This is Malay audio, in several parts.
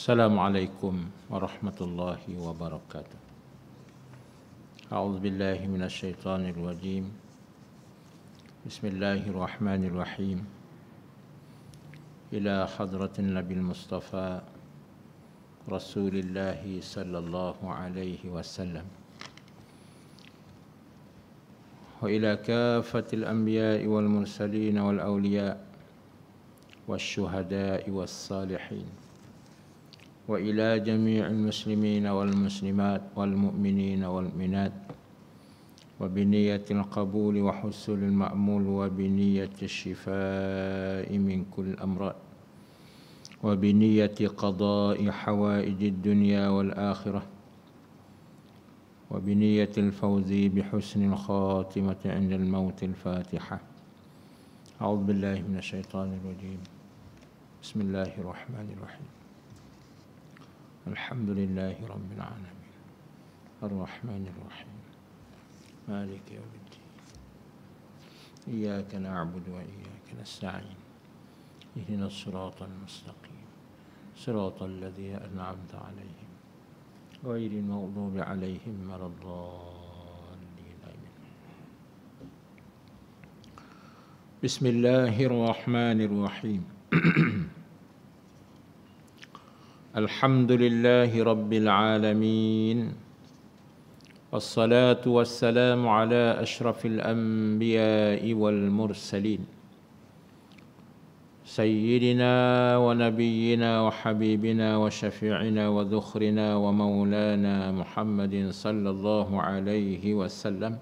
السلام عليكم ورحمة الله وبركاته أعوذ بالله من الشيطان الرجيم بسم الله الرحمن الرحيم إلى حضرة النبي المصطفى رسول الله صلى الله عليه وسلم وإلى كافة الأنبياء والمرسلين والأولياء والشهداء والصالحين والى جميع المسلمين والمسلمات والمؤمنين والمؤمنات وبنيه القبول وحسن المامول وبنيه الشفاء من كل امراض وبنيه قضاء حوائج الدنيا والاخره وبنيه الفوز بحسن الخاتمه عند الموت الفاتحه اعوذ بالله من الشيطان الرجيم بسم الله الرحمن الرحيم الحمد لله رب العالمين الرحمن الرحيم مالك يوم الدين إياك نعبد وإياك نستعين اهدنا الصراط المستقيم صراط الذي أنعمت عليهم غير المغضوب عليهم ولا الضالين آمين بسم الله الرحمن الرحيم الحمد لله رب العالمين والصلاه والسلام على اشرف الانبياء والمرسلين سيدنا ونبينا وحبيبنا وشفيعنا وذخرنا ومولانا محمد صلى الله عليه وسلم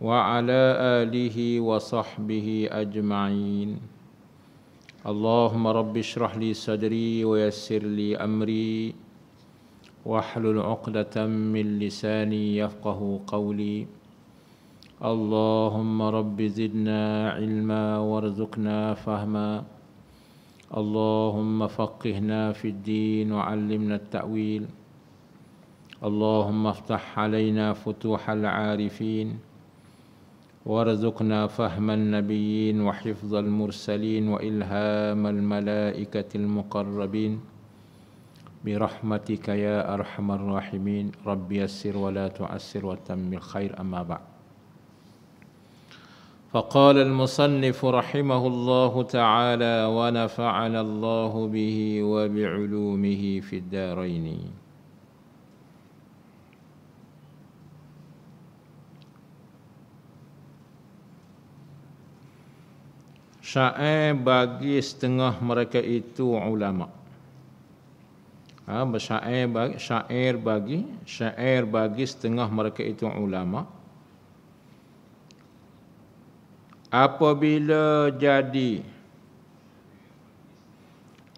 وعلى اله وصحبه اجمعين اللهم رب اشرح لي صدري ويسر لي أمري واحلل عقدة من لساني يفقه قولي اللهم رب زدنا علما وارزقنا فهما اللهم فقهنا في الدين وعلمنا التأويل اللهم افتح علينا فتوح العارفين وارزقنا فهم النبيين وحفظ المرسلين والهام الملائكه المقربين برحمتك يا ارحم الراحمين رب يسر ولا تعسر وتم الخير اما بعد فقال المصنف رحمه الله تعالى ونفعنا الله به وبعلومه في الدارين Syair bagi setengah mereka itu ulama. Ha, bersyair bagi, syair bagi syair bagi setengah mereka itu ulama. Apabila jadi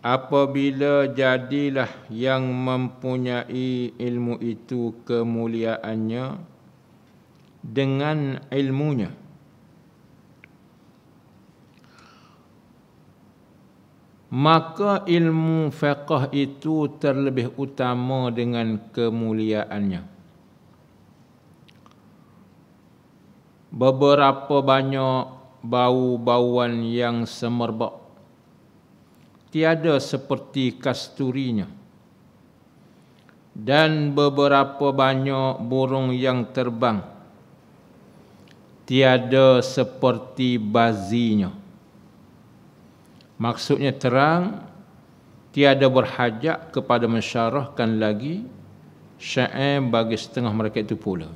Apabila jadilah yang mempunyai ilmu itu kemuliaannya dengan ilmunya. maka ilmu fiqh itu terlebih utama dengan kemuliaannya beberapa banyak bau-bauan yang semerbak tiada seperti kasturinya dan beberapa banyak burung yang terbang tiada seperti bazinya Maksudnya terang tiada berhajat kepada mensyarahkan lagi syair bagi setengah mereka itu pula.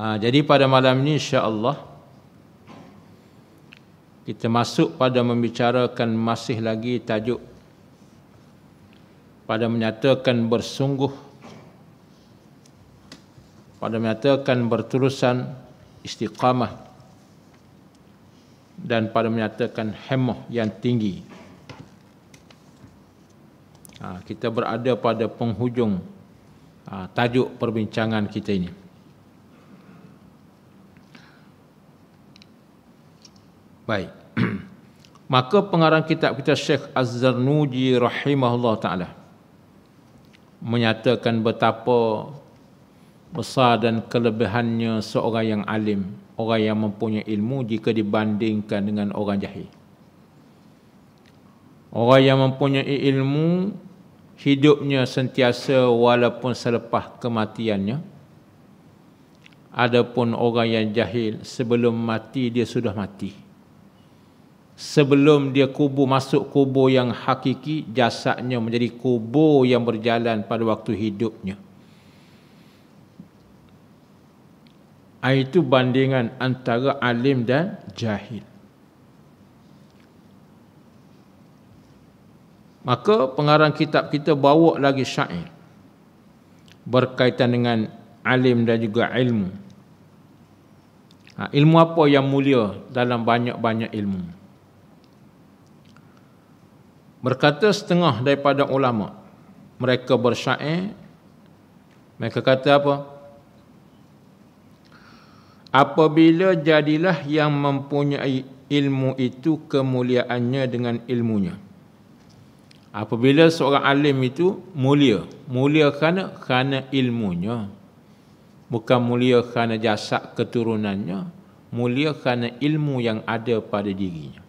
Ha, jadi pada malam ini insya-Allah kita masuk pada membicarakan masih lagi tajuk pada menyatakan bersungguh pada menyatakan berterusan istiqamah dan pada menyatakan hemah yang tinggi. Ha, kita berada pada penghujung ha, tajuk perbincangan kita ini. Baik. Maka pengarang kitab kita Syekh Az-Zarnuji rahimahullah taala menyatakan betapa besar dan kelebihannya seorang yang alim, orang yang mempunyai ilmu jika dibandingkan dengan orang jahil. Orang yang mempunyai ilmu hidupnya sentiasa walaupun selepas kematiannya. Adapun orang yang jahil sebelum mati dia sudah mati. Sebelum dia kubur masuk kubur yang hakiki jasadnya menjadi kubur yang berjalan pada waktu hidupnya. Ah, itu bandingan antara alim dan jahil. Maka pengarang kitab kita bawa lagi syair berkaitan dengan alim dan juga ilmu. Ah, ilmu apa yang mulia dalam banyak-banyak ilmu? Berkata setengah daripada ulama mereka bersyair mereka kata apa? apabila jadilah yang mempunyai ilmu itu kemuliaannya dengan ilmunya apabila seorang alim itu mulia mulia kerana kerana ilmunya bukan mulia kerana jasa keturunannya mulia kerana ilmu yang ada pada dirinya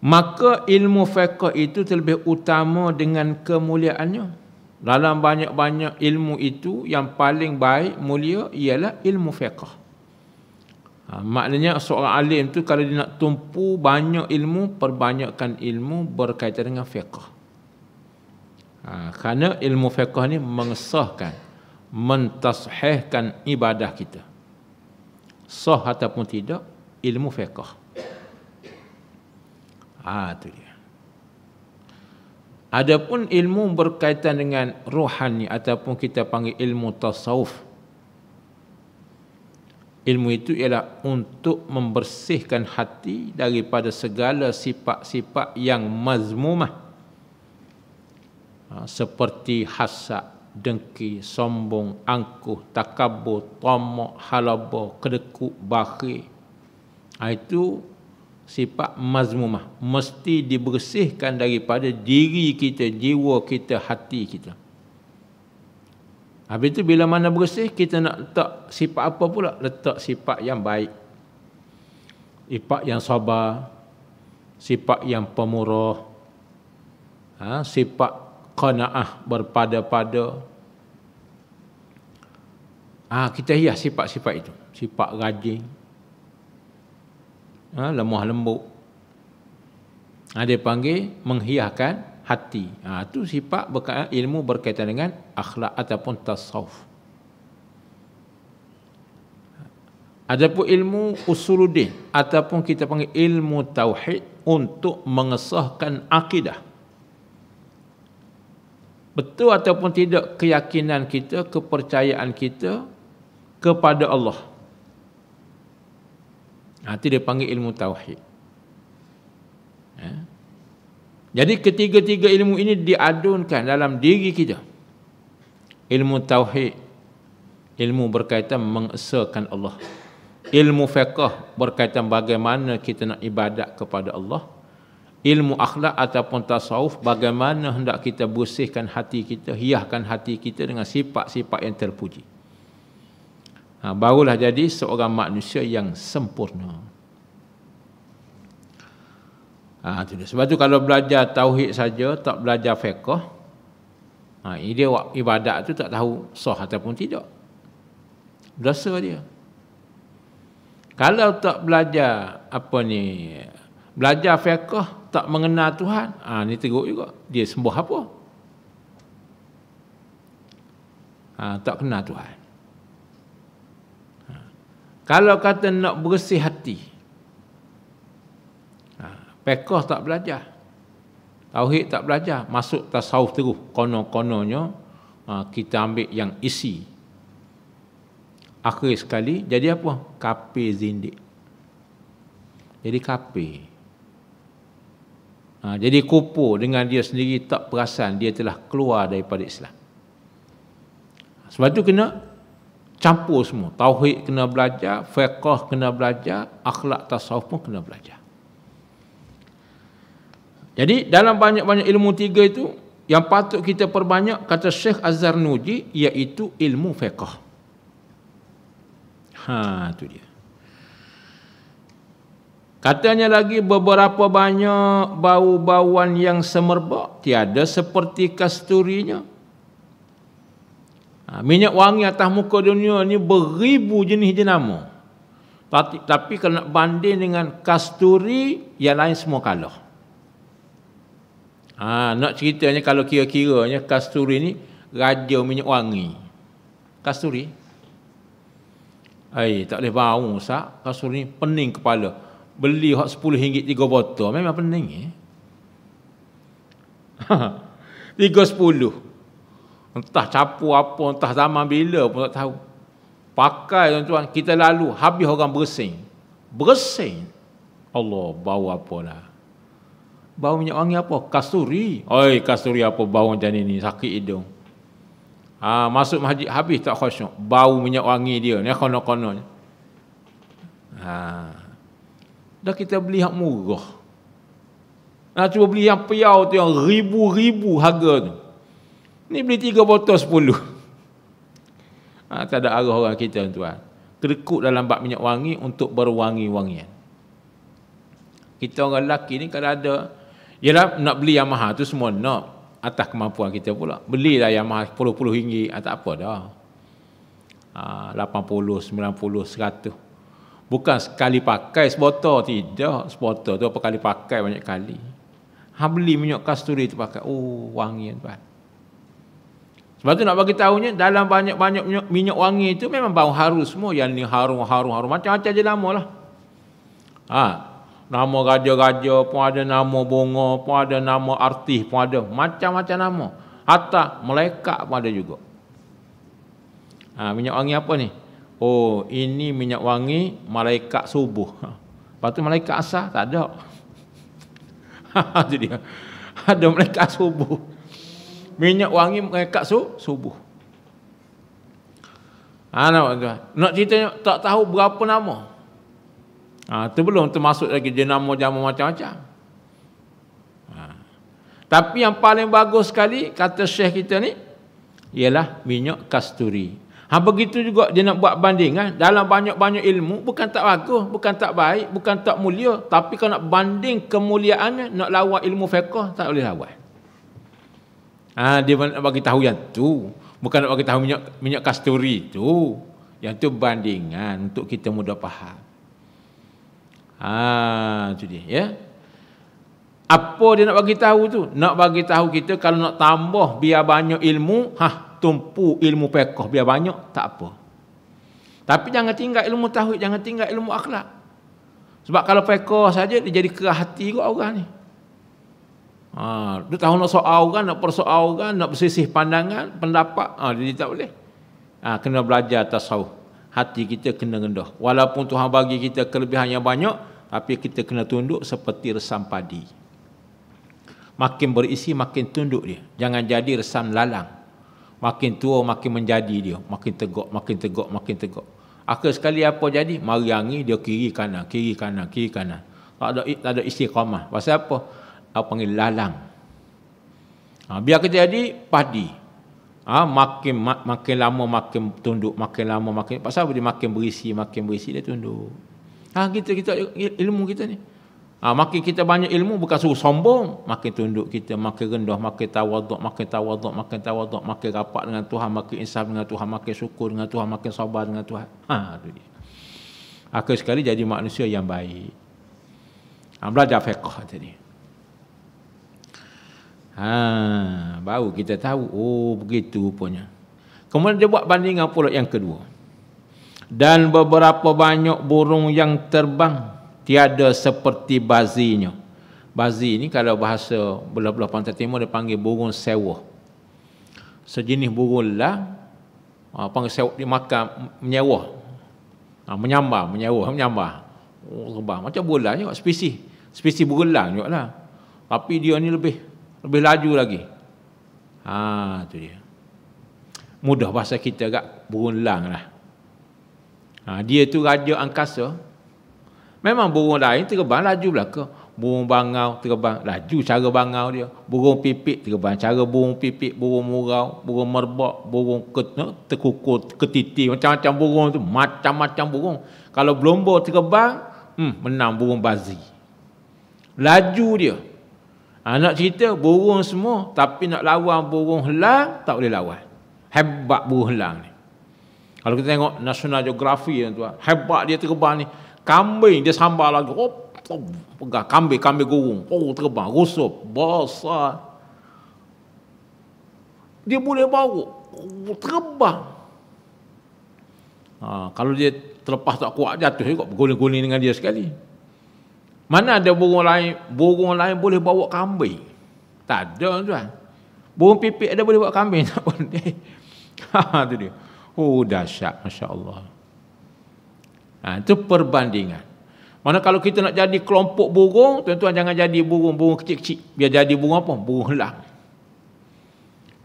maka ilmu fiqh itu terlebih utama dengan kemuliaannya dalam banyak-banyak ilmu itu yang paling baik mulia ialah ilmu fiqh. Ha, maknanya seorang alim tu kalau dia nak tumpu banyak ilmu, perbanyakkan ilmu berkaitan dengan fiqh. Ha, kerana ilmu fiqh ni mengesahkan, mentasihkan ibadah kita. Sah ataupun tidak, ilmu fiqh. Ah ha, tu dia. Adapun ilmu berkaitan dengan rohani ataupun kita panggil ilmu tasawuf. Ilmu itu ialah untuk membersihkan hati daripada segala sifat-sifat yang mazmumah. Ha, seperti hasad, dengki, sombong, angkuh, takabur, tomok, halabur, kedekuk, bakhir. Ha, itu sifat mazmumah mesti dibersihkan daripada diri kita jiwa kita hati kita habis itu bila mana bersih kita nak letak sifat apa pula letak sifat yang baik sifat yang sabar sifat yang pemurah ha, sifat qanaah berpada-pada ah ha, kita hias sifat-sifat itu sifat rajin ha, lemah lembut. Ha, dia panggil menghiaskan hati. Ha, itu sifat berka- ilmu berkaitan dengan akhlak ataupun tasawuf. Ada Adapun ilmu usuluddin ataupun kita panggil ilmu tauhid untuk mengesahkan akidah. Betul ataupun tidak keyakinan kita, kepercayaan kita kepada Allah itu dia panggil ilmu tauhid. Ya. Jadi ketiga-tiga ilmu ini diadunkan dalam diri kita. Ilmu tauhid, ilmu berkaitan mengesakan Allah. Ilmu fiqh berkaitan bagaimana kita nak ibadat kepada Allah. Ilmu akhlak ataupun tasawuf bagaimana hendak kita bersihkan hati kita, hiahkan hati kita dengan sifat-sifat yang terpuji ha, barulah jadi seorang manusia yang sempurna. Ha, itu dia. Sebab tu kalau belajar tauhid saja, tak belajar fiqh, ha, ide ibadat tu tak tahu sah ataupun tidak. Dosa dia. Kalau tak belajar apa ni, belajar fiqh tak mengenal Tuhan, ha, ni teruk juga. Dia sembuh apa? Ha, tak kenal Tuhan. Kalau kata nak bersih hati. Ha, pekoh tak belajar. Tauhid tak belajar. Masuk tasawuf terus. Kono-kononya ha, kita ambil yang isi. Akhir sekali jadi apa? Kapi zindik. Jadi kapi. Ha, jadi kupu dengan dia sendiri tak perasan dia telah keluar daripada Islam. Sebab tu kena campur semua. Tauhid kena belajar, fiqah kena belajar, akhlak tasawuf pun kena belajar. Jadi dalam banyak-banyak ilmu tiga itu yang patut kita perbanyak kata Syekh Azhar Nuji iaitu ilmu fiqah. Ha tu dia. Katanya lagi beberapa banyak bau-bauan yang semerbak tiada seperti kasturinya Ha, minyak wangi atas muka dunia ni beribu jenis jenama. Tapi, tapi kalau nak banding dengan kasturi, yang lain semua kalah. Ha, nak ceritanya kalau kira-kiranya kasturi ni raja minyak wangi. Kasturi. Ay, eh, tak boleh bau sak. Kasturi ni pening kepala. Beli hak RM10 tiga botol. Memang pening eh. Tiga sepuluh. Entah capu apa, entah zaman bila pun tak tahu. Pakai tuan-tuan, kita lalu habis orang bersing. Bersing. Allah, bau apa lah. Bau minyak wangi apa? Kasturi. Oi, kasturi apa bau macam ni, sakit hidung. Ha, masuk masjid habis tak khusyuk. Bau minyak wangi dia, ni konon-konon. Ha. Dah kita beli yang murah. Nak cuba beli yang payau tu yang ribu-ribu harga tu. Ni beli tiga botol sepuluh. Ha, tak ada arah orang kita tuan. Kerekut dalam bak minyak wangi untuk berwangi-wangian. Kita orang lelaki ni kalau ada, ialah nak beli Yamaha tu semua nak atas kemampuan kita pula. Belilah Yamaha sepuluh 10 ringgit, ha, tak apa dah. Ah, lapan puluh sembilan puluh seratus. Bukan sekali pakai sebotol, tidak. Sebotol tu apa kali pakai banyak kali. Ha, beli minyak kasturi tu pakai, oh wangi tuan. Sebab tu nak bagi tahunya dalam banyak-banyak minyak, wangi itu memang bau harum semua yang ni harum harum harum macam-macam je nama lah. Ha. Nama raja-raja pun ada nama bunga, pun ada nama artis, pun ada macam-macam nama. Hatta melekat pun ada juga. Ha, minyak wangi apa ni? Oh, ini minyak wangi malaikat subuh. Lepas tu malaikat asar? Tak ada. Jadi Ada malaikat subuh minyak wangi mengekat su, subuh. Ha, nak, nak cerita tak tahu berapa nama. Ha, ah, itu belum termasuk lagi jenama jama macam-macam. Ha. Tapi yang paling bagus sekali kata syekh kita ni ialah minyak kasturi. Ha, begitu juga dia nak buat bandingan dalam banyak-banyak ilmu bukan tak bagus, bukan tak baik, bukan tak mulia. Tapi kalau nak banding kemuliaannya nak lawan ilmu fiqah tak boleh lawan. Ah ha, dia nak bagi tahu yang tu. Bukan nak bagi tahu minyak minyak kasturi tu. Yang tu bandingan untuk kita mudah faham. Ah ha, tu dia ya. Apa dia nak bagi tahu tu? Nak bagi tahu kita kalau nak tambah biar banyak ilmu, ha tumpu ilmu pekoh biar banyak tak apa. Tapi jangan tinggal ilmu tauhid, jangan tinggal ilmu akhlak. Sebab kalau pekoh saja dia jadi kerah hati kau orang ni. Ha, dia tahu nak soal kan, nak persoal kan, nak bersisih pandangan, pendapat. Ha, dia tak boleh. Ha, kena belajar tasawuf. Hati kita kena rendah. Walaupun Tuhan bagi kita kelebihan yang banyak, tapi kita kena tunduk seperti resam padi. Makin berisi, makin tunduk dia. Jangan jadi resam lalang. Makin tua, makin menjadi dia. Makin tegak, makin tegak, makin tegak. Akhir sekali apa jadi? Mari angin, dia kiri kanan, kiri kanan, kiri kanan. Tak ada, tak ada istiqamah. Pasal apa? apa panggil lalang. Ha, biar kita jadi padi. Ha, makin mak, makin lama makin tunduk, makin lama makin pasal dia makin berisi, makin berisi dia tunduk. Ha, kita kita ilmu kita ni. Ha, makin kita banyak ilmu bukan suruh sombong, makin tunduk kita, makin rendah, makin tawaduk, makin tawaduk, makin tawaduk, makin rapat dengan Tuhan, makin insaf dengan Tuhan, makin syukur dengan Tuhan, makin sabar dengan Tuhan. Ha, itu dia. Akhir sekali jadi manusia yang baik. Ha, belajar fiqh tadi. Ha, baru kita tahu oh begitu rupanya. Kemudian dia buat bandingan pula yang kedua. Dan beberapa banyak burung yang terbang tiada seperti bazinya. Bazi ini kalau bahasa belah-belah pantai timur dia panggil burung sewa. Sejenis burung lah panggil sewa dia makan menyewa. Ha, menyamba. menyewa, menyambar. Oh, terbang. Macam bola juga, spesies. Spesies burung juga lah. Tapi dia ni lebih lebih laju lagi. Ha tu dia. Mudah bahasa kita agak burung lang lah. Ha, dia tu raja angkasa. Memang burung lain terbang laju belaka. Burung bangau terbang laju cara bangau dia. Burung pipit terbang cara burung pipit, burung murau, burung merbak, burung ketuk, terkukul, ketiti. Macam-macam burung tu. Macam-macam burung. Kalau belombor terbang, hmm, menang burung bazi. Laju dia. Anak cerita burung semua tapi nak lawan burung helang tak boleh lawan. Hebat burung helang ni. Kalau kita tengok nasional geografi yang tu, hebat dia terbang ni. Kambing dia sambar lagi. Oh, pegang kambing, kambing gurung. Oh, terbang. Rusup. Besar. Dia boleh bau. Oh, terbang. Ha, kalau dia terlepas tak kuat, jatuh juga. Guling-guling dengan dia sekali. Mana ada burung lain, burung lain boleh bawa kambing. Tak ada tuan. Burung pipit ada boleh bawa kambing tak boleh. Ha tu dia. Oh dahsyat masya-Allah. Ha, itu perbandingan. Mana kalau kita nak jadi kelompok burung, tuan-tuan jangan jadi burung-burung kecil-kecil. Biar jadi burung apa? Burung elang.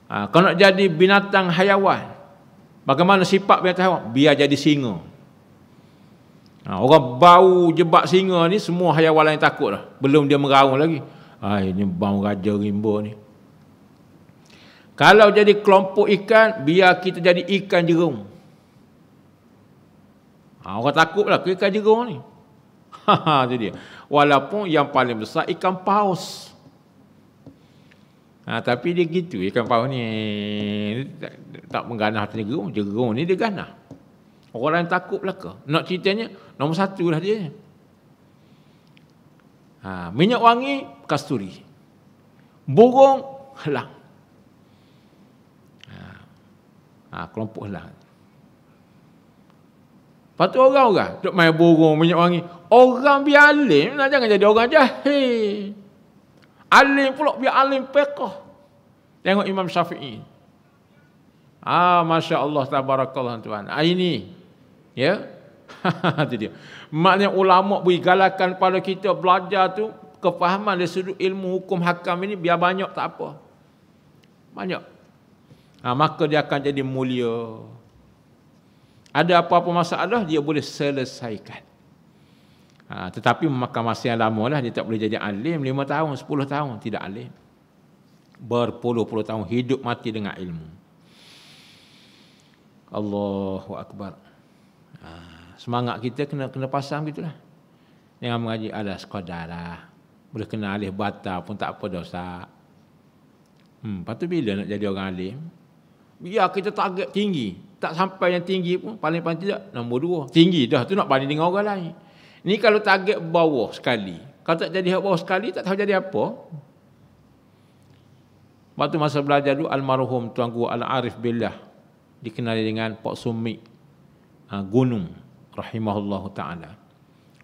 Ha, kalau nak jadi binatang hayawan, bagaimana sifat binatang hayawan? Biar jadi singa. Ha, orang bau jebak singa ni semua hayawan lain takut lah Belum dia meraung lagi. Ha, ini bau raja rimba ni. Kalau jadi kelompok ikan, biar kita jadi ikan jerung. Ha, orang takut lah ke ikan jerung ni. Ha, itu ha, dia. Walaupun yang paling besar ikan paus. Ha, tapi dia gitu ikan paus ni tak mengganah tengah jerung. Jerung ni dia ganah. Orang takut belaka. Nak ceritanya, nombor satu lah dia. Ha, minyak wangi, kasturi. Burung, helang. Ha, ha, kelompok helang. Lepas tu orang-orang, duk main burung, minyak wangi. Orang biar alim, nak jangan jadi orang jahil. Alim pula, biar alim pekah. Tengok Imam Syafi'i. Ah, Masya Allah, tabarakallah tuan. Ah, ini, Ya. Itu dia. Maknanya ulama beri galakan pada kita belajar tu kefahaman dari sudut ilmu hukum hakam ini biar banyak tak apa. Banyak. Ha, maka dia akan jadi mulia. Ada apa-apa masalah dia boleh selesaikan. Ha, tetapi memakan masa yang lama lah dia tak boleh jadi alim 5 tahun, 10 tahun tidak alim. Berpuluh-puluh tahun hidup mati dengan ilmu. Allahu Akbar ha, Semangat kita kena kena pasang gitulah. Dengan mengaji ala sekadarlah. Boleh kena alih bata pun tak apa dosa. Hmm, lepas tu bila nak jadi orang alim? Biar kita target tinggi. Tak sampai yang tinggi pun paling-paling tidak nombor dua. Tinggi dah tu nak banding dengan orang lain. Ni kalau target bawah sekali. Kalau tak jadi bawah sekali tak tahu jadi apa. Waktu masa belajar dulu almarhum Tuan Guru Al-Arif Billah dikenali dengan Pak Sumik Ah, gunung rahimahullahu taala.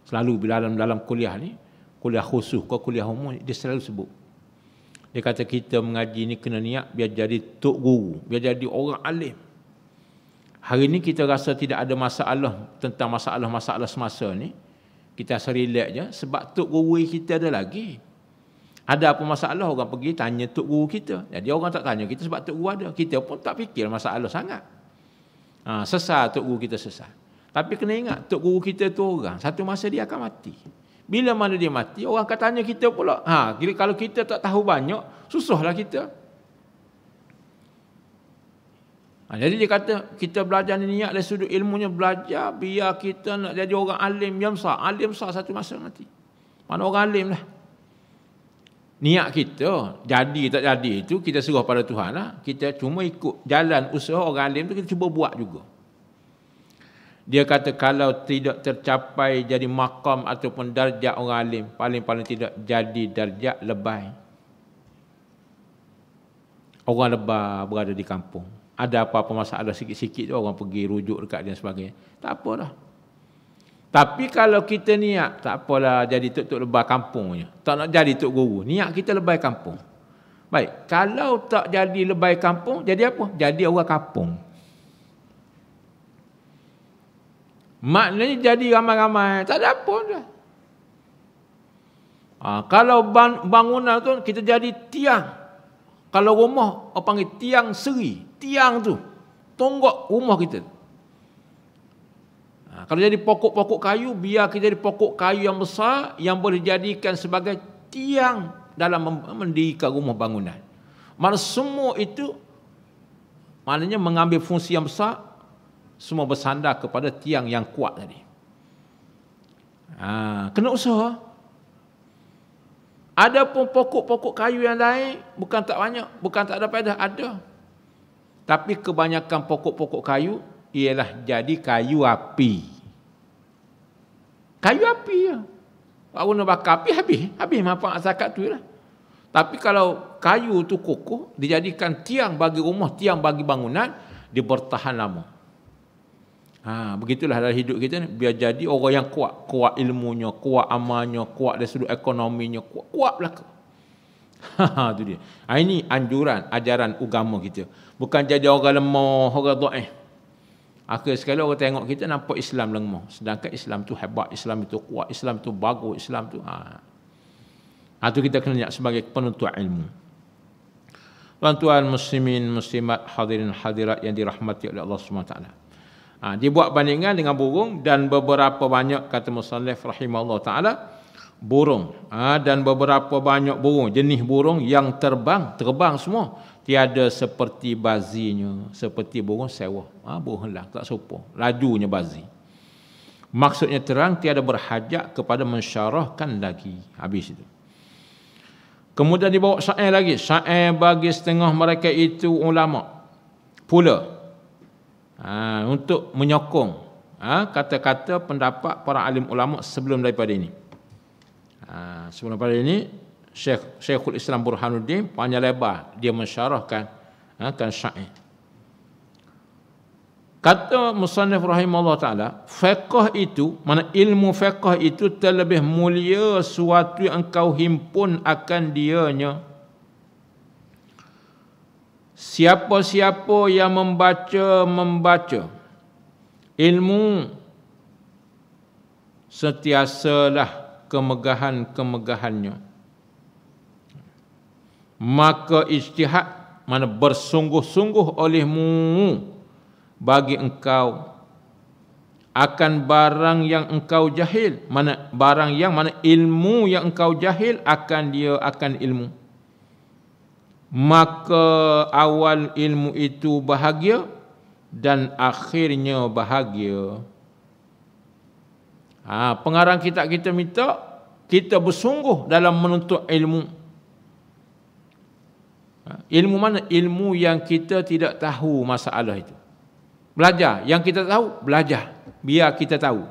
Selalu bila dalam dalam kuliah ni, kuliah khusus ke kuliah umum dia selalu sebut. Dia kata kita mengaji ni kena niat biar jadi tok guru, biar jadi orang alim. Hari ni kita rasa tidak ada masalah tentang masalah-masalah semasa ni. Kita rasa relax je sebab tok guru kita ada lagi. Ada apa masalah orang pergi tanya tok guru kita. Jadi orang tak tanya kita sebab tok guru ada. Kita pun tak fikir masalah sangat. Ha, sesat Tok Guru kita sesat. Tapi kena ingat Tok Guru kita tu orang. Satu masa dia akan mati. Bila mana dia mati, orang akan tanya kita pula. Ha, kalau kita tak tahu banyak, susahlah kita. Ha, jadi dia kata, kita belajar ni niat dari sudut ilmunya, belajar biar kita nak jadi orang alim, yamsa. Alim sah satu masa nanti. Mana orang alim lah niat kita jadi tak jadi itu kita serah pada Tuhan lah. Kita cuma ikut jalan usaha orang alim tu kita cuba buat juga. Dia kata kalau tidak tercapai jadi makam ataupun darjat orang alim, paling-paling tidak jadi darjat lebay. Orang lebah berada di kampung. Ada apa-apa masalah sikit-sikit tu orang pergi rujuk dekat dia sebagainya. Tak apalah. Tapi kalau kita niat, tak apalah jadi tuk-tuk lebah kampungnya. Tak nak jadi tuk guru. Niat kita lebah kampung. Baik, kalau tak jadi lebay kampung, jadi apa? Jadi orang kampung. Maknanya jadi ramai-ramai, tak ada apa dah. Ha, kalau bangunan tu, kita jadi tiang. Kalau rumah, orang panggil tiang seri. Tiang tu, tonggok rumah kita. Ha, kalau jadi pokok-pokok kayu, biar kita jadi pokok kayu yang besar yang boleh dijadikan sebagai tiang dalam mendirikan rumah bangunan. Mana semua itu maknanya mengambil fungsi yang besar semua bersandar kepada tiang yang kuat tadi. Ha, kena usaha. Ada pun pokok-pokok kayu yang lain, bukan tak banyak, bukan tak ada pada ada. Tapi kebanyakan pokok-pokok kayu, ialah jadi kayu api. Kayu api ya. Tak guna bakar api habis. Habis manfaat zakat tu ya lah. Tapi kalau kayu tu kokoh, dijadikan tiang bagi rumah, tiang bagi bangunan, dia bertahan lama. Ha, begitulah dalam hidup kita ni. Biar jadi orang yang kuat. Kuat ilmunya, kuat amalnya, kuat dari sudut ekonominya. Kuat, kuat belakang. Ha, ha, tu dia. Ha, ini anjuran, ajaran agama kita. Bukan jadi orang lemah, orang do'eh. Akhir sekali orang tengok kita nampak Islam lemah. Sedangkan Islam tu hebat, Islam itu kuat, Islam itu bagus, Islam itu ha. ha tu kita kena lihat sebagai penentu ilmu. Tuan-tuan muslimin, muslimat, hadirin, hadirat yang dirahmati oleh Allah SWT. Ha, dibuat bandingan dengan burung dan beberapa banyak kata musallif rahimahullah ta'ala burung ha, dan beberapa banyak burung jenis burung yang terbang terbang semua tiada seperti bazinya seperti burung sewa ha, burung helang tak serupa lajunya bazi maksudnya terang tiada berhajat kepada mensyarahkan lagi habis itu kemudian dibawa syair lagi syair bagi setengah mereka itu ulama pula ha, untuk menyokong ha, kata-kata pendapat para alim ulama sebelum daripada ini ha, sebelum daripada ini Syekh Syekhul Islam Burhanuddin panjang lebar dia mensyarahkan ha, kan syair. Kata Musannif rahimahullah taala, fiqh itu, mana ilmu fiqh itu terlebih mulia suatu yang engkau himpun akan dianya. Siapa-siapa yang membaca membaca ilmu setiasalah kemegahan-kemegahannya maka ijtihad mana bersungguh-sungguh olehmu bagi engkau akan barang yang engkau jahil mana barang yang mana ilmu yang engkau jahil akan dia akan ilmu maka awal ilmu itu bahagia dan akhirnya bahagia ha, pengarang kitab kita minta kita bersungguh dalam menuntut ilmu Ilmu mana? Ilmu yang kita tidak tahu masalah itu. Belajar. Yang kita tahu, belajar. Biar kita tahu.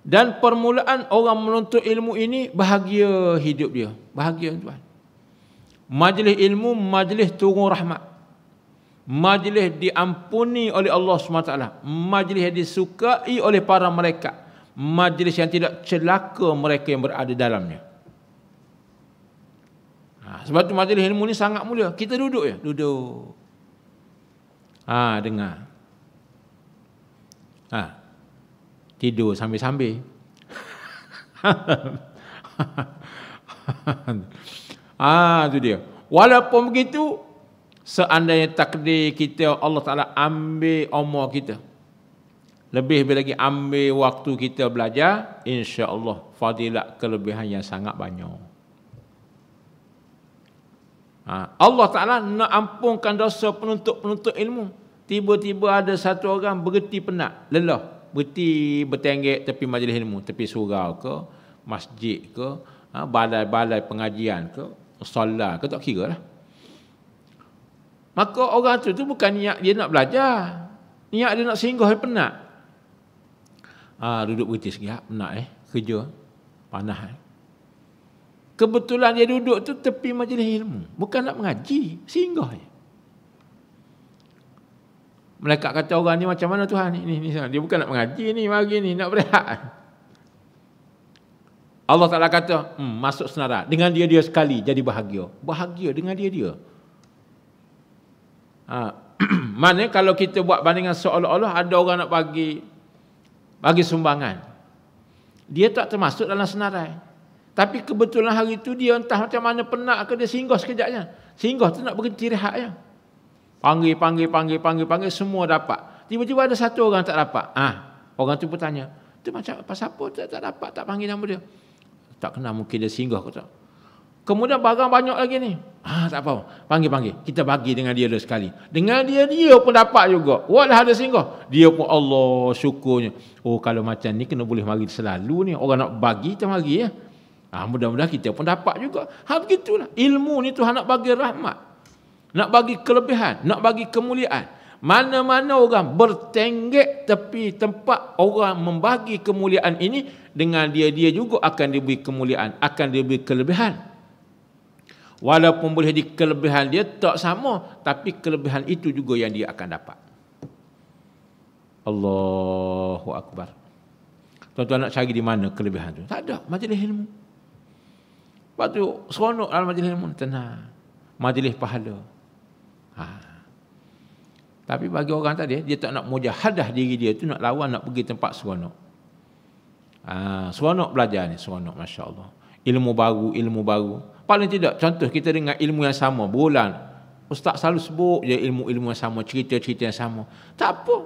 Dan permulaan orang menuntut ilmu ini bahagia hidup dia. Bahagia tuan. Majlis ilmu, majlis turun rahmat. Majlis diampuni oleh Allah SWT. Majlis yang disukai oleh para mereka. Majlis yang tidak celaka mereka yang berada dalamnya. Ha, sebab tu majlis ilmu ni sangat mulia. Kita duduk ya, duduk. Ha, dengar. Ha. Tidur sambil-sambil. ha, tu dia. Walaupun begitu, seandainya takdir kita Allah Taala ambil umur kita. Lebih lebih lagi ambil waktu kita belajar, insya-Allah fadilat kelebihan yang sangat banyak. Ha, Allah Ta'ala nak ampunkan dosa penuntut-penuntut ilmu. Tiba-tiba ada satu orang bergeti penat, lelah. Bergeti bertenggek tepi majlis ilmu, tepi surau ke, masjid ke, ha, balai-balai pengajian ke, solat ke, tak kira lah. Maka orang tu tu bukan niat dia nak belajar. Niat dia nak singgah dia penat. Ha, duduk berhenti sekejap, penat eh. Kerja, panah. eh. Kebetulan dia duduk tu tepi majlis ilmu. Bukan nak mengaji. Singgah je. Melekat kata orang ni macam mana Tuhan ni, ni, ni. Dia bukan nak mengaji ni, mari ni, nak berehat. Allah Ta'ala kata, hmm, masuk senarat. Dengan dia-dia sekali jadi bahagia. Bahagia dengan dia-dia. Ha. Mana kalau kita buat bandingan seolah-olah ada orang nak bagi bagi sumbangan. Dia tak termasuk dalam senarai. Tapi kebetulan hari itu dia entah macam mana penat ke dia singgah sekejapnya. Singgah tu nak berhenti rehat ya. Panggil, panggil, panggil, panggil, panggil, semua dapat. Tiba-tiba ada satu orang tak dapat. Ah, ha, orang tu bertanya, tu macam apa, siapa tak, tak dapat, tak panggil nama dia. Tak kenal mungkin dia singgah kata. Kemudian barang banyak lagi ni. Ah, ha, tak apa. Panggil-panggil. Kita bagi dengan dia dulu sekali. Dengan dia, dia pun dapat juga. Walah ada singgah. Dia pun Allah syukurnya. Oh, kalau macam ni kena boleh mari selalu ni. Orang nak bagi, kita mari ya. Ah ha, mudah-mudahan kita pun dapat juga. Ha begitulah. Ilmu ni Tuhan nak bagi rahmat. Nak bagi kelebihan, nak bagi kemuliaan. Mana-mana orang bertenggek tepi tempat orang membagi kemuliaan ini dengan dia dia juga akan diberi kemuliaan, akan diberi kelebihan. Walaupun boleh di kelebihan dia tak sama, tapi kelebihan itu juga yang dia akan dapat. Allahu akbar. Tuan-tuan nak cari di mana kelebihan tu? Tak ada, majlis ilmu. Sebab tu seronok dalam majlis ilmu tenang. Majlis pahala. Ha. Tapi bagi orang tadi, dia tak nak mujahadah diri dia tu nak lawan, nak pergi tempat seronok. Ha. Seronok belajar ni, seronok Masya Allah. Ilmu baru, ilmu baru. Paling tidak, contoh kita dengar ilmu yang sama, bulan. Ustaz selalu sebut je ilmu-ilmu yang sama, cerita-cerita yang sama. Tak apa.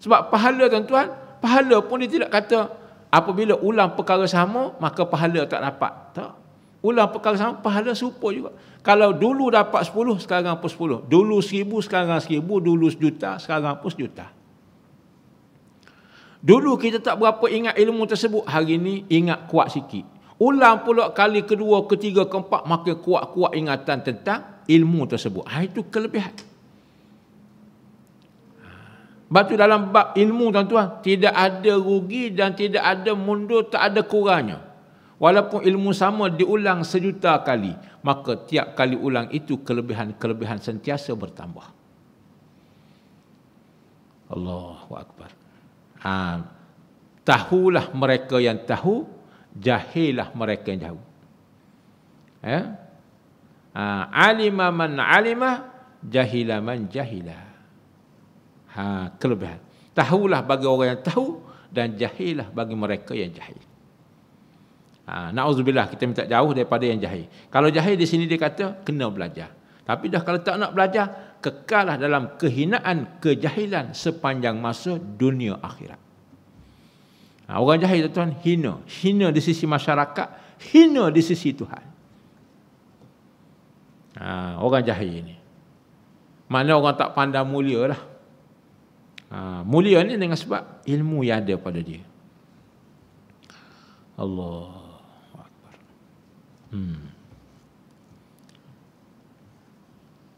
Sebab pahala tuan-tuan, pahala pun dia tidak kata apabila ulang perkara sama maka pahala tak dapat tak ulang perkara sama pahala serupa juga kalau dulu dapat 10 sekarang pun 10 dulu 1000 sekarang 1000 dulu juta sekarang pun juta. dulu kita tak berapa ingat ilmu tersebut hari ini ingat kuat sikit ulang pula kali kedua ketiga keempat maka kuat-kuat ingatan tentang ilmu tersebut ha, itu kelebihan Batu dalam bab ilmu tuan-tuan, tidak ada rugi dan tidak ada mundur, tak ada kurangnya. Walaupun ilmu sama diulang sejuta kali, maka tiap kali ulang itu kelebihan-kelebihan sentiasa bertambah. Allahu Akbar. Ha, tahulah mereka yang tahu, jahilah mereka yang jahil. Ya? Ha, alima man alima, jahila man jahilah ha, kelebihan. Tahulah bagi orang yang tahu dan jahilah bagi mereka yang jahil. Ha, Na'udzubillah kita minta jauh daripada yang jahil. Kalau jahil di sini dia kata kena belajar. Tapi dah kalau tak nak belajar, kekalah dalam kehinaan, kejahilan sepanjang masa dunia akhirat. Ha, orang jahil tu tuan, hina. Hina di sisi masyarakat, hina di sisi Tuhan. Ha, orang jahil ini. Mana orang tak pandang mulia lah ha, mulia ni dengan sebab ilmu yang ada pada dia Allah hmm.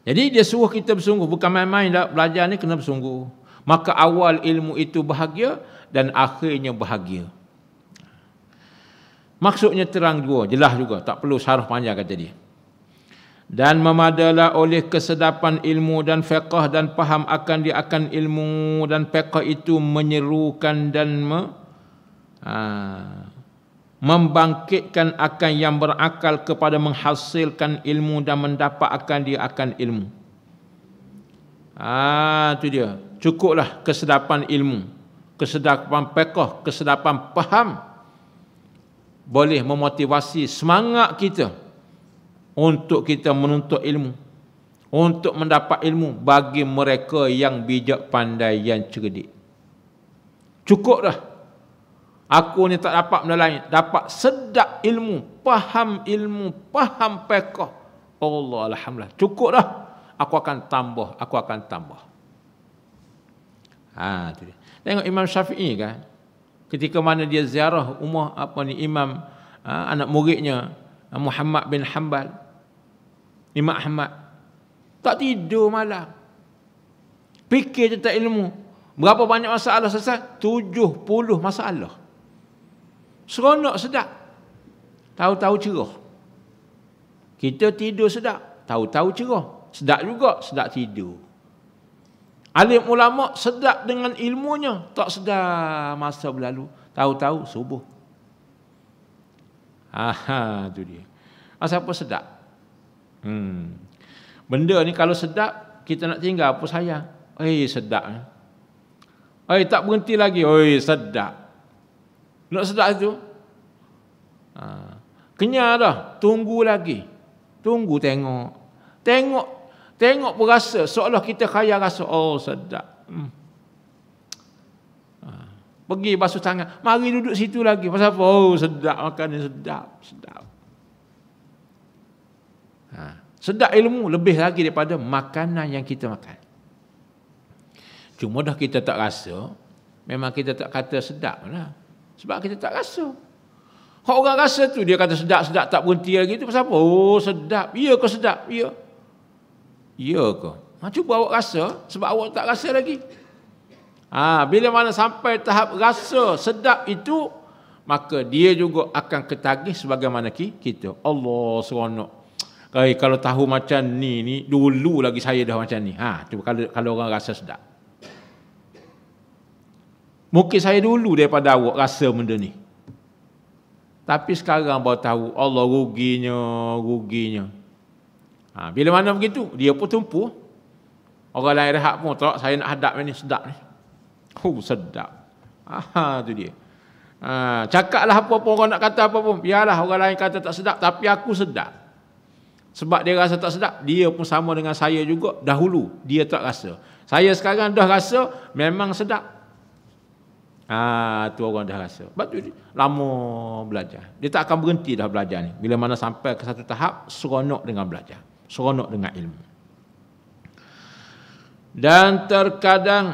jadi dia suruh kita bersungguh bukan main-main dah belajar ni kena bersungguh maka awal ilmu itu bahagia dan akhirnya bahagia maksudnya terang juga jelas juga tak perlu syarah panjang kata dia dan memadalah oleh kesedapan ilmu dan fiqh dan paham akan dia akan ilmu dan fiqh itu menyerukan dan me, aa, ha, membangkitkan akan yang berakal kepada menghasilkan ilmu dan mendapat akan dia akan ilmu. Ah ha, tu dia. Cukuplah kesedapan ilmu, kesedapan fiqh, kesedapan paham boleh memotivasi semangat kita untuk kita menuntut ilmu untuk mendapat ilmu bagi mereka yang bijak pandai yang cerdik cukup dah aku ni tak dapat benda lain dapat sedap ilmu faham ilmu faham pekah Allah alhamdulillah cukup dah aku akan tambah aku akan tambah ha tu dia. tengok Imam Syafi'i kan ketika mana dia ziarah rumah apa ni Imam ha, anak muridnya Muhammad bin Hanbal Imam Ahmad. Tak tidur malam. Fikir tentang ilmu. Berapa banyak masalah selesai? 70 masalah. Seronok sedap. Tahu-tahu cerah. Kita tidur sedap. Tahu-tahu cerah. Sedap juga sedap tidur. Alim ulama sedap dengan ilmunya. Tak sedap masa berlalu. Tahu-tahu subuh. Aha, itu dia. Masa apa sedap? Hmm. Benda ni kalau sedap, kita nak tinggal apa sayang. Eh, sedap. Eh, tak berhenti lagi. Oi, eh, sedap. Nak sedap tu. Ha. Kenyal dah. Tunggu lagi. Tunggu tengok. Tengok. Tengok pun Seolah kita kaya rasa. Oh, sedap. Hmm. Ha. Pergi basuh tangan. Mari duduk situ lagi. Pasal apa? Oh, sedap. Makan ni sedap. Sedap. Ha. Sedap ilmu lebih lagi daripada makanan yang kita makan. Cuma dah kita tak rasa, memang kita tak kata sedap lah. Sebab kita tak rasa. Kalau orang rasa tu dia kata sedap-sedap tak berhenti lagi tu pasal apa? Oh sedap. Ya ke sedap? Ya. Ya ke? Ha, cuba awak rasa sebab awak tak rasa lagi. Ha, bila mana sampai tahap rasa sedap itu, maka dia juga akan ketagih sebagaimana kita. Allah seronok. Hai, eh, kalau tahu macam ni ni dulu lagi saya dah macam ni. Ha, tu kalau kalau orang rasa sedap. Mungkin saya dulu daripada awak rasa benda ni. Tapi sekarang baru tahu Allah ruginya, ruginya. Ha, bila mana begitu, dia pun tumpu. Orang lain rehat pun, tak saya nak hadap ni sedap ni. Oh, sedap. Ha, tu dia. Ha, cakaplah apa-apa orang nak kata apa pun. Biarlah orang lain kata tak sedap, tapi aku sedap. Sebab dia rasa tak sedap, dia pun sama dengan saya juga dahulu. Dia tak rasa. Saya sekarang dah rasa memang sedap. Ha, tu orang dah rasa. Sebab tu lama belajar. Dia tak akan berhenti dah belajar ni. Bila mana sampai ke satu tahap, seronok dengan belajar. Seronok dengan ilmu. Dan terkadang,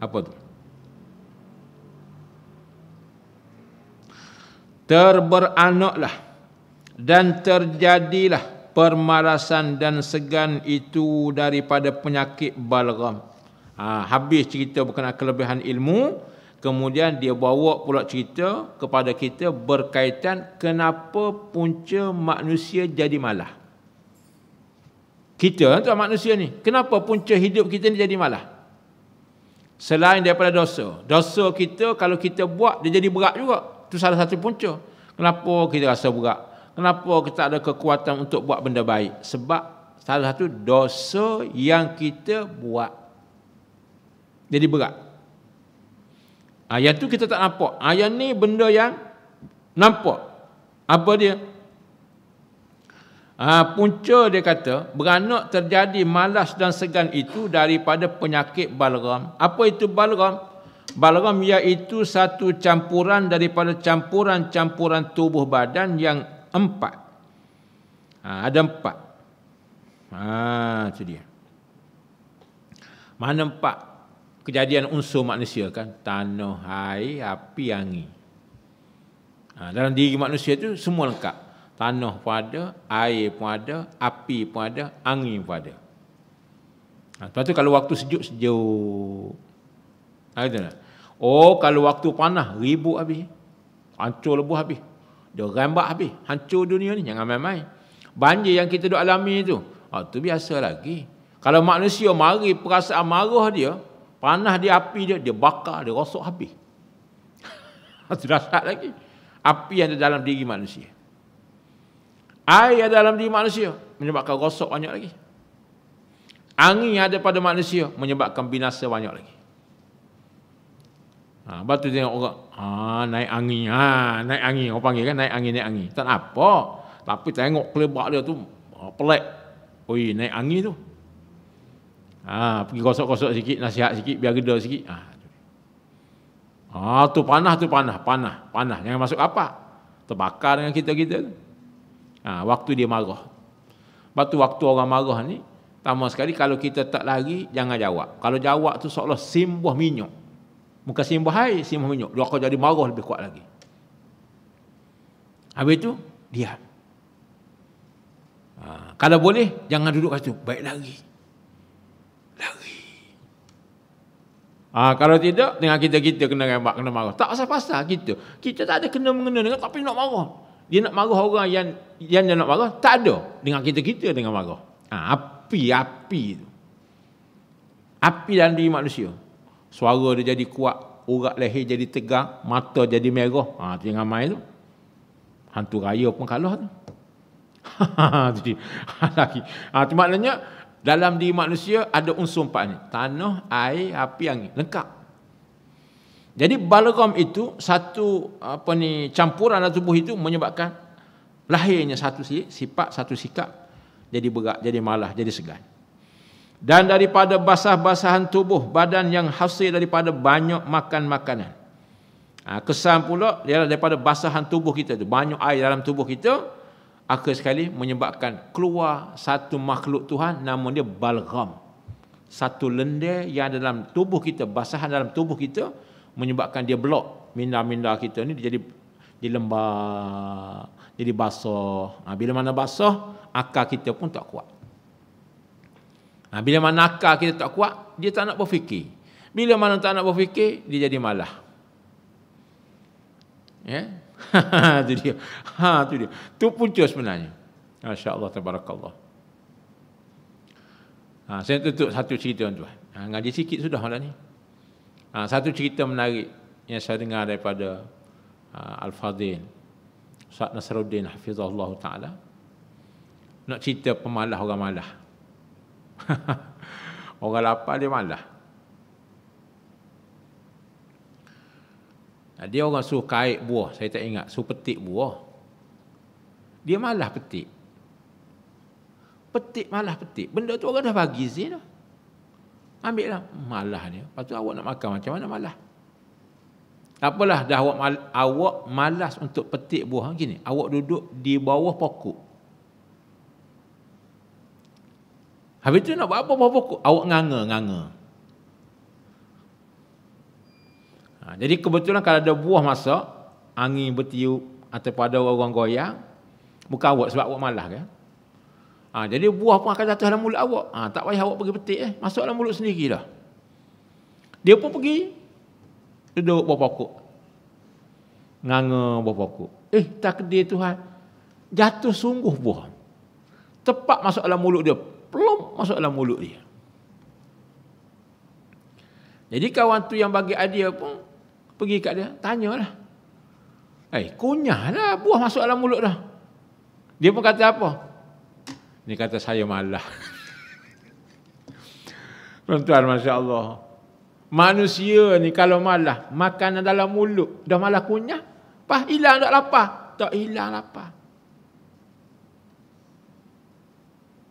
apa tu? Terberanaklah dan terjadilah permalasan dan segan itu daripada penyakit balgam. Ha, habis cerita berkenaan kelebihan ilmu, kemudian dia bawa pula cerita kepada kita berkaitan kenapa punca manusia jadi malah. Kita tu manusia ni, kenapa punca hidup kita ni jadi malah? Selain daripada dosa. Dosa kita kalau kita buat dia jadi berat juga. Itu salah satu punca. Kenapa kita rasa berat? Kenapa kita ada kekuatan untuk buat benda baik? Sebab salah satu dosa yang kita buat. Jadi berat. Ayat tu kita tak nampak. Ayat ni benda yang nampak. Apa dia? Ha, punca dia kata, beranak terjadi malas dan segan itu daripada penyakit balram. Apa itu balram? Balram iaitu satu campuran daripada campuran-campuran tubuh badan yang empat. Ha, ada empat. Ha, itu dia. Mana empat kejadian unsur manusia kan? Tanah, air, api, angin. Ha, dalam diri manusia itu semua lengkap. Tanah pun ada, air pun ada, api pun ada, angin pun ada. Ha, lepas tu kalau waktu sejuk, sejuk. Ha, oh, kalau waktu panah, ribu habis. Hancur lebur habis. Dia rembak habis. Hancur dunia ni. Jangan main-main. Banjir yang kita duk alami tu. Oh, tu biasa lagi. Kalau manusia mari perasaan marah dia. Panah di api dia. Dia bakar. Dia rosak habis. Rasak lagi. Api yang ada dalam diri manusia. Air yang ada dalam diri manusia. Menyebabkan rosak banyak lagi. Angin yang ada pada manusia. Menyebabkan binasa banyak lagi. Ha, lepas tu tengok orang, ha, naik angin, ha, naik angin, orang panggil kan, naik angin, naik angin. Tak apa. Tapi tengok kelebak dia tu, ha, pelik. Oi, naik angin tu. Ha, pergi kosok-kosok sikit, nasihat sikit, biar geda sikit. Ha. ha, tu panah, tu panah, panah, panah. Jangan masuk apa. Terbakar dengan kita-kita tu. Ha, waktu dia marah. Lepas tu waktu orang marah ni, pertama sekali kalau kita tak lari, jangan jawab. Kalau jawab tu seolah simbah minyak. Muka Simba hai, Simba menyuk. Dia akan jadi marah lebih kuat lagi. Habis itu, dia. Ha, kalau boleh, jangan duduk kat situ. Baik lagi. Lagi. Ha, kalau tidak, dengan kita, kita kena rembak, kena marah. Tak pasal-pasal kita. Kita tak ada kena-mengena dengan, tapi nak marah. Dia nak marah orang yang yang dia nak marah, tak ada. Dengan kita-kita dengan marah. Ha, api, api itu. Api dalam diri manusia suara dia jadi kuat, urat leher jadi tegang, mata jadi merah. Ha, tu jangan main tu. Hantu raya pun kalah tu. Jadi, lagi. Ha, tu maknanya, dalam diri manusia ada unsur empat ni. Tanah, air, api, angin. Lengkap. Jadi balagam itu satu apa ni campuran dalam tubuh itu menyebabkan lahirnya satu sifat, satu sikap jadi berat, jadi malah, jadi segan dan daripada basah-basahan tubuh badan yang hasil daripada banyak makan makanan. Ha, kesan pula ialah daripada basahan tubuh kita tu banyak air dalam tubuh kita akhir sekali menyebabkan keluar satu makhluk Tuhan namun dia balgam. Satu lendir yang ada dalam tubuh kita, basahan dalam tubuh kita menyebabkan dia blok minda-minda kita ni jadi di lembab, jadi basah. Ha, bila mana basah, akal kita pun tak kuat. Nah ha, bila mana akal kita tak kuat, dia tak nak berfikir. Bila mana tak nak berfikir, dia jadi malah. Ya? Itu dia. Ha, tu dia. Tu punca sebenarnya. Masya Allah, tabarakallah. Ha, saya tutup satu cerita tuan-tuan. Ha, ngaji sikit sudah malam ni. Ha, satu cerita menarik yang saya dengar daripada ha, Al-Fadhil. Ustaz Nasruddin Hafizahullah Ta'ala. Nak cerita pemalah orang malah. Orang lapar dia malah. Dia orang suruh kait buah, saya tak ingat, suruh petik buah. Dia malah petik. Petik malah petik. Benda tu orang dah bagi sih. dah. Ambil lah malah dia. Lepas tu awak nak makan macam mana malah. apalah dah awak, awak malas untuk petik buah gini. Awak duduk di bawah pokok. Habis tu nak buat apa? apa, Awak nganga, nganga. Ha, jadi kebetulan kalau ada buah masak, angin bertiup atau pada orang goyang, bukan awak sebab awak malas kan? Ha, jadi buah pun akan jatuh dalam mulut awak. Ha, tak payah awak pergi petik. Eh. Masuk dalam mulut sendiri dah. Dia pun pergi duduk buah pokok. Nganga buah pokok. Eh takdir Tuhan. Jatuh sungguh buah. Tepat masuk dalam mulut dia plom masuk dalam mulut dia. Jadi kawan tu yang bagi idea pun pergi kat dia, tanyalah. Eh, kunyahlah buah masuk dalam mulut dah. Dia pun kata apa? Ni kata saya malah. Tuan-tuan, Masya Allah. Manusia ni kalau malah, makan dalam mulut, dah malah kunyah, pah hilang tak lapar. Tak hilang lapar.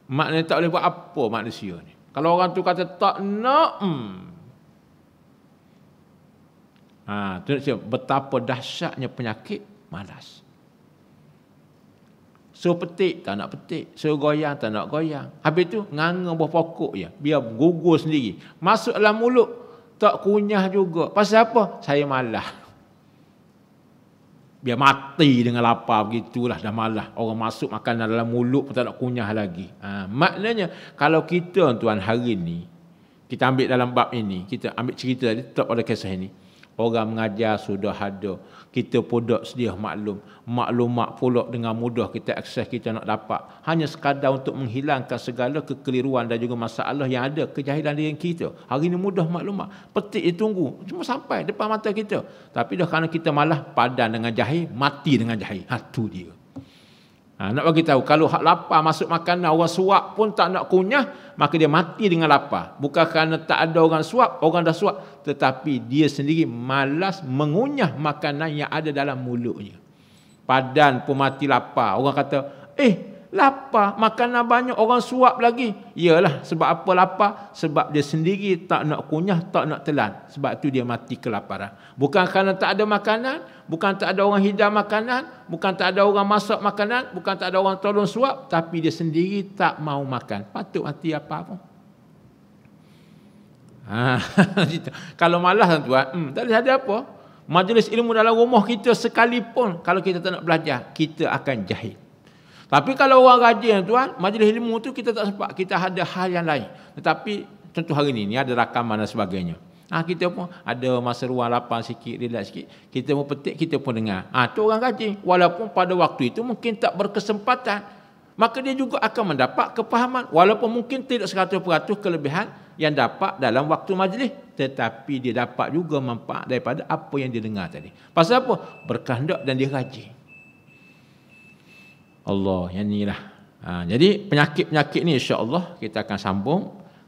Maknanya tak boleh buat apa manusia ni. Kalau orang tu kata tak nak. Hmm. Ha, tu nak cakap, betapa dahsyatnya penyakit malas. So petik, tak nak petik. so goyang, tak nak goyang. Habis tu, nganga buah pokok je. Biar gugur sendiri. Masuk dalam mulut, tak kunyah juga. Pasal apa? Saya malas biar mati dengan lapar begitulah dah malah orang masuk makan dalam mulut pun tak nak kunyah lagi ha, maknanya kalau kita tuan hari ni kita ambil dalam bab ini kita ambil cerita tadi tetap pada kisah ini orang mengajar sudah ada. Kita pun dah sedia maklum. Maklumat pula dengan mudah kita akses kita nak dapat. Hanya sekadar untuk menghilangkan segala kekeliruan dan juga masalah yang ada kejahilan diri kita. Hari ini mudah maklumat. Petik dia tunggu. Cuma sampai depan mata kita. Tapi dah kerana kita malah padan dengan jahil, mati dengan jahil. Itu ha, dia. Ha, nak bagi tahu kalau hak lapar masuk makanan orang suap pun tak nak kunyah maka dia mati dengan lapar. Bukan kerana tak ada orang suap, orang dah suap tetapi dia sendiri malas mengunyah makanan yang ada dalam mulutnya. Padan pun mati lapar. Orang kata, "Eh, Lapar, makanan lah banyak, orang suap lagi. Yalah, sebab apa lapar? Sebab dia sendiri tak nak kunyah, tak nak telan. Sebab tu dia mati kelaparan. Bukan kerana tak ada makanan, bukan tak ada orang hidang makanan, bukan tak ada orang masak makanan, bukan tak ada orang tolong suap, tapi dia sendiri tak mau makan. Patut mati apa pun. Ha, kalau malas tuan, hmm, tak ada apa. Majlis ilmu dalam rumah kita sekalipun, kalau kita tak nak belajar, kita akan jahil. Tapi kalau orang rajin tuan, majlis ilmu tu kita tak sempat, kita ada hal yang lain. Tetapi tentu hari ini ni ada rakaman dan sebagainya. Ah ha, kita pun ada masa ruang lapang sikit, relax sikit. Kita pun petik kita pun dengar. Ah ha, tu orang rajin walaupun pada waktu itu mungkin tak berkesempatan. Maka dia juga akan mendapat kepahaman walaupun mungkin tidak 100% kelebihan yang dapat dalam waktu majlis tetapi dia dapat juga manfaat daripada apa yang dia dengar tadi. Pasal apa? Berkehendak dan dia rajin. Allah yang inilah. Ha, jadi penyakit-penyakit ni insya-Allah kita akan sambung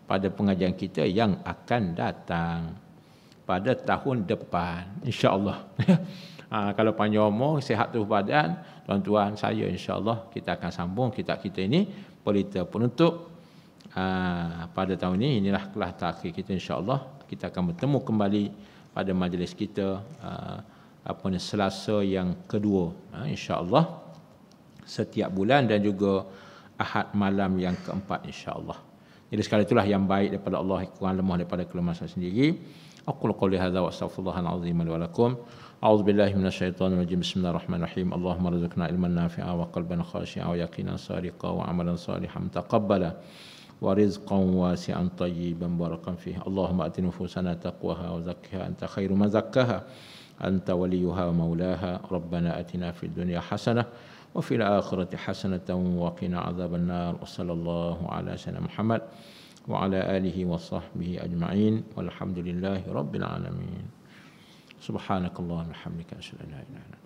pada pengajian kita yang akan datang pada tahun depan insya-Allah. ha, kalau panjang umur, sihat tubuh badan, tuan-tuan saya insya-Allah kita akan sambung kitab kita ini pelita penutup ha, pada tahun ini inilah kelas terakhir kita insya-Allah kita akan bertemu kembali pada majlis kita ha, apa ni Selasa yang kedua ha, insya-Allah setiap bulan dan juga Ahad malam yang keempat insya-Allah. Jadi sekali itulah yang baik daripada Allah kurang lemah daripada kelemasan sendiri. Aku qawli hadza wa astaghfirullahal azim li wa lakum. A'udzu billahi minasyaitonir rajim. Bismillahirrahmanirrahim. Allahumma razuqna ilman nafiah wa qalban khashi'a wa yakinan sariqa wa amalan salihan taqabbala wa rizqan wasi'an tayyiban barakan fihi. Allahumma atin nufusana taqwaha wa zakkiha anta khairu man zakkaha. Anta waliyuha maulaha. Rabbana atina fid dunya hasana. وفي الآخرة حسنة وقنا عذاب النار وصلى الله على سيدنا محمد وعلى آله وصحبه أجمعين والحمد لله رب العالمين سبحانك اللهم وبحمدك أشهد أن لا إله إلا أنت